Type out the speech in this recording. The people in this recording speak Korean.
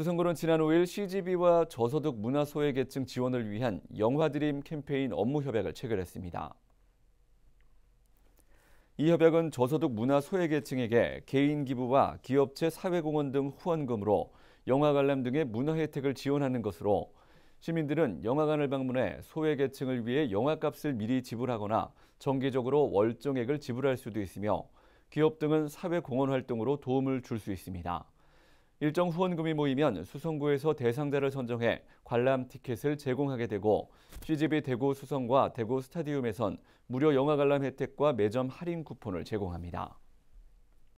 수성구는 지난 5일 CGV와 저소득 문화소외계층 지원을 위한 영화드림 캠페인 업무 협약을 체결했습니다. 이 협약은 저소득 문화 소외계층에게 개인 기부와 기업체 사회공헌 등 후원금으로 영화 관람 등의 문화 혜택을 지원하는 것으로 시민들은 영화관을 방문해 소외계층을 위해 영화값을 미리 지불하거나 정기적으로 월정액을 지불할 수도 있으며 기업 등은 사회공헌 활동으로 도움을 줄 수 있습니다. 일정 후원금이 모이면 수성구에서 대상자를 선정해 관람 티켓을 제공하게 되고 CGV 대구 수성과 대구 스타디움에선 무료 영화 관람 혜택과 매점 할인 쿠폰을 제공합니다.